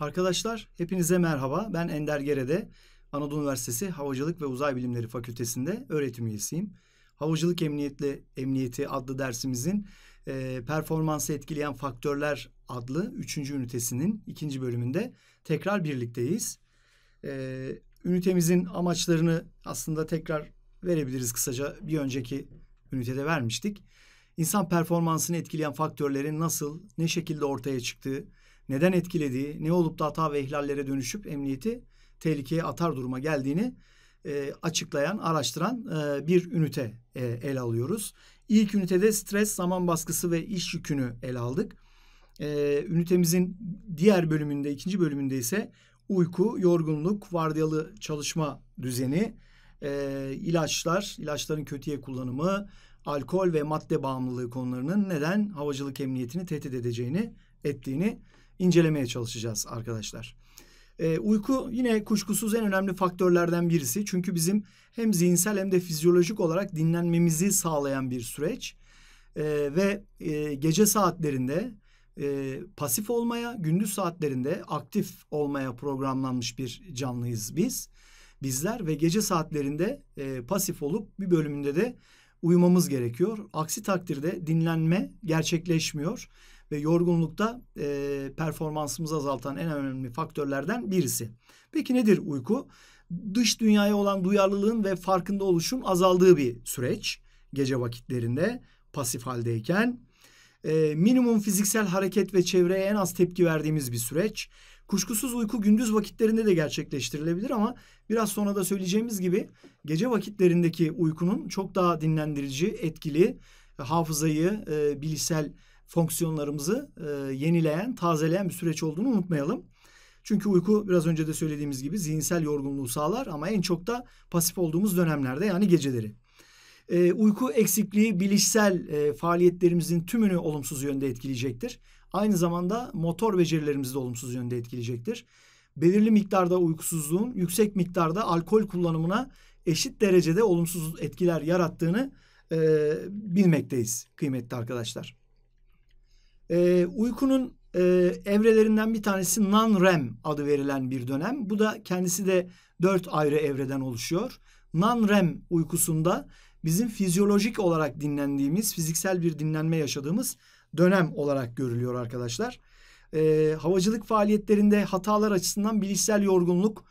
Arkadaşlar hepinize merhaba. Ben Ender Gerede. Anadolu Üniversitesi Havacılık ve Uzay Bilimleri Fakültesi'nde öğretim üyesiyim. Havacılık Emniyetli Emniyeti adlı dersimizin e, performansı etkileyen faktörler adlı 3. ünitesinin 2. bölümünde tekrar birlikteyiz. E, ünitemizin amaçlarını aslında tekrar verebiliriz kısaca. Bir önceki ünitede vermiştik. İnsan performansını etkileyen faktörlerin nasıl, ne şekilde ortaya çıktığı, neden etkilediği, ne olup da hata ve ihlallere dönüşüp emniyeti tehlikeye atar duruma geldiğini e, açıklayan, araştıran e, bir ünite e, ele alıyoruz. İlk ünitede stres, zaman baskısı ve iş yükünü ele aldık. E, ünitemizin diğer bölümünde, ikinci bölümünde ise uyku, yorgunluk, vardiyalı çalışma düzeni, e, ilaçlar, ilaçların kötüye kullanımı, alkol ve madde bağımlılığı konularının neden havacılık emniyetini tehdit edeceğini, ettiğini incelemeye çalışacağız arkadaşlar. E, uyku yine kuşkusuz en önemli faktörlerden birisi. Çünkü bizim hem zihinsel hem de fizyolojik olarak dinlenmemizi sağlayan bir süreç. E, ve e, gece saatlerinde e, pasif olmaya, gündüz saatlerinde aktif olmaya programlanmış bir canlıyız biz. Bizler ve gece saatlerinde e, pasif olup bir bölümünde de uyumamız gerekiyor. Aksi takdirde dinlenme gerçekleşmiyor ve yorgunlukta e, performansımızı azaltan en önemli faktörlerden birisi. Peki nedir uyku? Dış dünyaya olan duyarlılığın ve farkında oluşun azaldığı bir süreç. Gece vakitlerinde pasif haldeyken e, minimum fiziksel hareket ve çevreye en az tepki verdiğimiz bir süreç. Kuşkusuz uyku gündüz vakitlerinde de gerçekleştirilebilir ama biraz sonra da söyleyeceğimiz gibi gece vakitlerindeki uykunun çok daha dinlendirici, etkili, e, hafızayı, e, bilişsel fonksiyonlarımızı e, yenileyen, tazeleyen bir süreç olduğunu unutmayalım. Çünkü uyku biraz önce de söylediğimiz gibi zihinsel yorgunluğu sağlar ama en çok da pasif olduğumuz dönemlerde yani geceleri. E, uyku eksikliği bilişsel e, faaliyetlerimizin tümünü olumsuz yönde etkileyecektir. Aynı zamanda motor becerilerimizi de olumsuz yönde etkileyecektir. Belirli miktarda uykusuzluğun yüksek miktarda alkol kullanımına eşit derecede olumsuz etkiler yarattığını e, bilmekteyiz kıymetli arkadaşlar. E, uykunun e, evrelerinden bir tanesi non-REM adı verilen bir dönem. Bu da kendisi de dört ayrı evreden oluşuyor. Non-REM uykusunda bizim fizyolojik olarak dinlendiğimiz, fiziksel bir dinlenme yaşadığımız dönem olarak görülüyor arkadaşlar. E, havacılık faaliyetlerinde hatalar açısından bilişsel yorgunluk,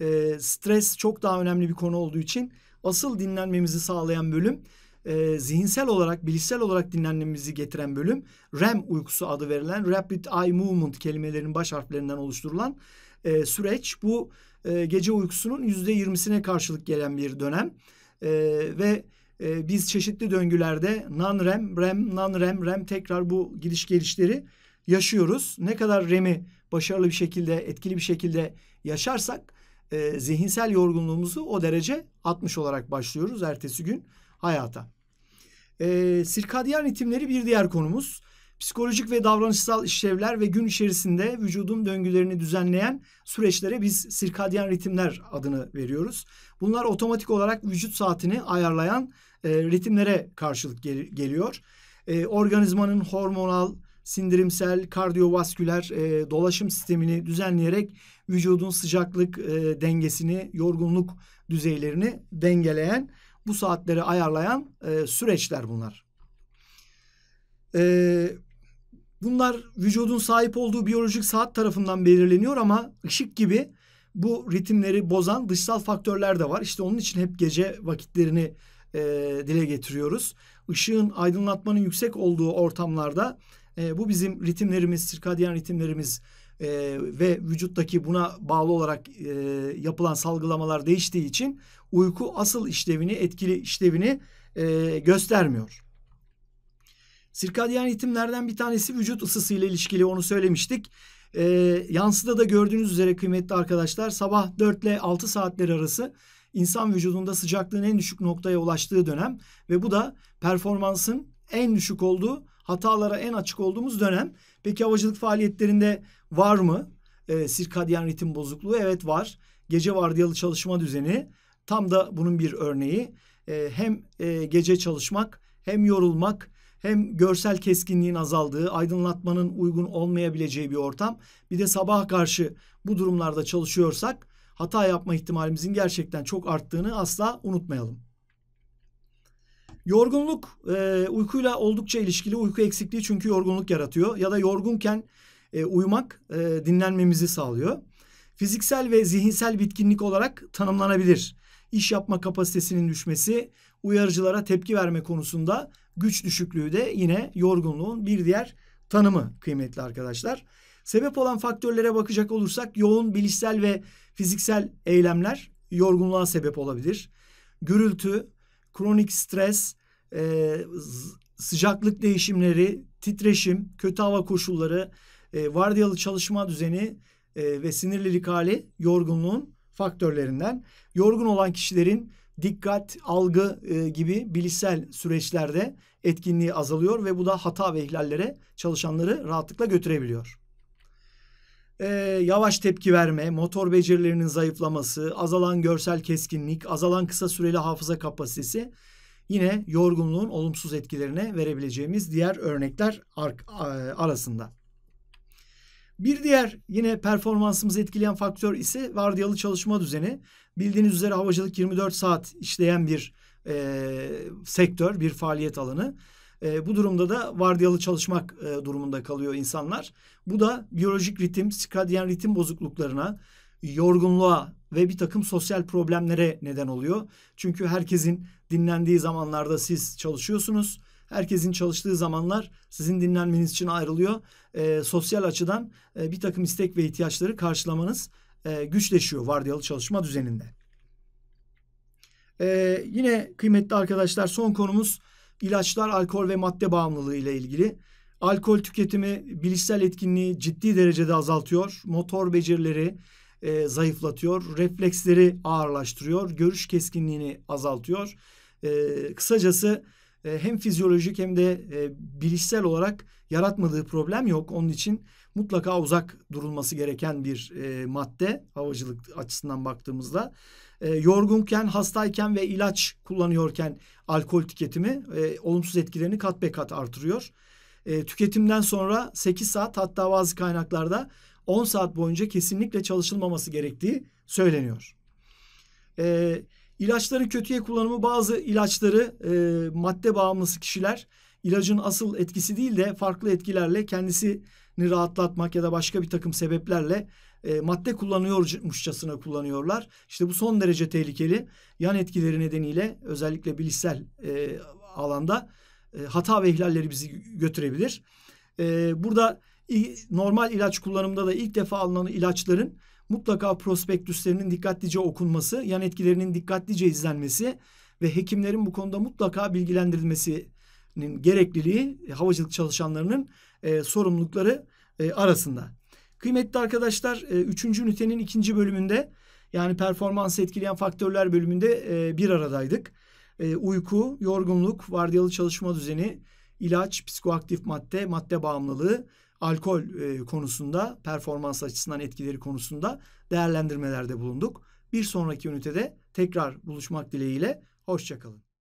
e, stres çok daha önemli bir konu olduğu için asıl dinlenmemizi sağlayan bölüm e, zihinsel olarak, bilişsel olarak dinlenmemizi getiren bölüm REM uykusu adı verilen Rapid Eye Movement kelimelerin baş harflerinden oluşturulan e, süreç. Bu e, gece uykusunun yüzde yirmisine karşılık gelen bir dönem e, ve e, biz çeşitli döngülerde non-REM, REM, non-REM, REM tekrar bu gidiş gelişleri yaşıyoruz. Ne kadar REM'i başarılı bir şekilde, etkili bir şekilde yaşarsak e, zihinsel yorgunluğumuzu o derece atmış olarak başlıyoruz ertesi gün hayata. E, ee, sirkadiyen ritimleri bir diğer konumuz. Psikolojik ve davranışsal işlevler ve gün içerisinde vücudun döngülerini düzenleyen süreçlere biz sirkadiyen ritimler adını veriyoruz. Bunlar otomatik olarak vücut saatini ayarlayan e, ritimlere karşılık gel- geliyor. E, organizmanın hormonal, sindirimsel, kardiyovasküler e, dolaşım sistemini düzenleyerek vücudun sıcaklık e, dengesini, yorgunluk düzeylerini dengeleyen bu saatleri ayarlayan e, süreçler bunlar. E, bunlar vücudun sahip olduğu biyolojik saat tarafından belirleniyor ama ışık gibi bu ritimleri bozan dışsal faktörler de var. İşte onun için hep gece vakitlerini e, dile getiriyoruz. Işığın aydınlatmanın yüksek olduğu ortamlarda e, bu bizim ritimlerimiz, sirkadiyen ritimlerimiz e, ve vücuttaki buna bağlı olarak e, yapılan salgılamalar değiştiği için uyku asıl işlevini, etkili işlevini e, göstermiyor. Sirkadyen ritimlerden bir tanesi vücut ısısı ile ilişkili onu söylemiştik. E, yansıda da gördüğünüz üzere kıymetli arkadaşlar sabah 4 ile 6 saatleri arası insan vücudunda sıcaklığın en düşük noktaya ulaştığı dönem ve bu da performansın en düşük olduğu hatalara en açık olduğumuz dönem. Peki havacılık faaliyetlerinde var mı e, sirkadyen ritim bozukluğu? Evet var. Gece vardiyalı çalışma düzeni tam da bunun bir örneği. E, hem e, gece çalışmak hem yorulmak hem görsel keskinliğin azaldığı, aydınlatmanın uygun olmayabileceği bir ortam. Bir de sabah karşı bu durumlarda çalışıyorsak hata yapma ihtimalimizin gerçekten çok arttığını asla unutmayalım. Yorgunluk e, uykuyla oldukça ilişkili. Uyku eksikliği çünkü yorgunluk yaratıyor. Ya da yorgunken e, uyumak e, dinlenmemizi sağlıyor. Fiziksel ve zihinsel bitkinlik olarak tanımlanabilir. İş yapma kapasitesinin düşmesi, uyarıcılara tepki verme konusunda güç düşüklüğü de yine yorgunluğun bir diğer tanımı kıymetli arkadaşlar. Sebep olan faktörlere bakacak olursak yoğun bilişsel ve fiziksel eylemler yorgunluğa sebep olabilir. Gürültü, kronik stres, e, sıcaklık değişimleri, titreşim, kötü hava koşulları, e, vardiyalı çalışma düzeni e, ve sinirlilik hali yorgunluğun faktörlerinden. Yorgun olan kişilerin dikkat, algı e, gibi bilişsel süreçlerde etkinliği azalıyor ve bu da hata ve ihlallere çalışanları rahatlıkla götürebiliyor e, yavaş tepki verme, motor becerilerinin zayıflaması, azalan görsel keskinlik, azalan kısa süreli hafıza kapasitesi yine yorgunluğun olumsuz etkilerine verebileceğimiz diğer örnekler arasında. Bir diğer yine performansımızı etkileyen faktör ise vardiyalı çalışma düzeni. Bildiğiniz üzere havacılık 24 saat işleyen bir e, sektör, bir faaliyet alanı. E, bu durumda da vardiyalı çalışmak e, durumunda kalıyor insanlar. Bu da biyolojik ritim, skadyen ritim bozukluklarına, yorgunluğa ve bir takım sosyal problemlere neden oluyor. Çünkü herkesin dinlendiği zamanlarda siz çalışıyorsunuz. Herkesin çalıştığı zamanlar sizin dinlenmeniz için ayrılıyor. E, sosyal açıdan e, bir takım istek ve ihtiyaçları karşılamanız e, güçleşiyor vardiyalı çalışma düzeninde. E, yine kıymetli arkadaşlar son konumuz ilaçlar, alkol ve madde bağımlılığı ile ilgili. Alkol tüketimi bilişsel etkinliği ciddi derecede azaltıyor. Motor becerileri e, zayıflatıyor. Refleksleri ağırlaştırıyor. Görüş keskinliğini azaltıyor. E, kısacası e, hem fizyolojik hem de e, bilişsel olarak yaratmadığı problem yok. Onun için mutlaka uzak durulması gereken bir e, madde havacılık açısından baktığımızda. E, yorgunken, hastayken ve ilaç kullanıyorken alkol tüketimi e, olumsuz etkilerini kat be kat artırıyor. E, tüketimden sonra 8 saat hatta bazı kaynaklarda 10 saat boyunca kesinlikle çalışılmaması gerektiği söyleniyor. E, ilaçların kötüye kullanımı bazı ilaçları e, madde bağımlısı kişiler ilacın asıl etkisi değil de farklı etkilerle kendisi ni rahatlatmak ya da başka bir takım sebeplerle e, madde kullanıyormuşçasına kullanıyorlar. İşte bu son derece tehlikeli. Yan etkileri nedeniyle özellikle bilişsel e, alanda e, hata ve ihlalleri bizi götürebilir. E, burada normal ilaç kullanımında da ilk defa alınan ilaçların mutlaka prospektüslerinin dikkatlice okunması, yan etkilerinin dikkatlice izlenmesi ve hekimlerin bu konuda mutlaka bilgilendirilmesi gerekliliği e, havacılık çalışanlarının e, sorumlulukları e, arasında. Kıymetli arkadaşlar e, 3. ünitenin ikinci bölümünde yani performans etkileyen faktörler bölümünde e, bir aradaydık. E, uyku, yorgunluk, vardiyalı çalışma düzeni, ilaç, psikoaktif madde, madde bağımlılığı, alkol e, konusunda performans açısından etkileri konusunda değerlendirmelerde bulunduk. Bir sonraki ünitede tekrar buluşmak dileğiyle hoşçakalın.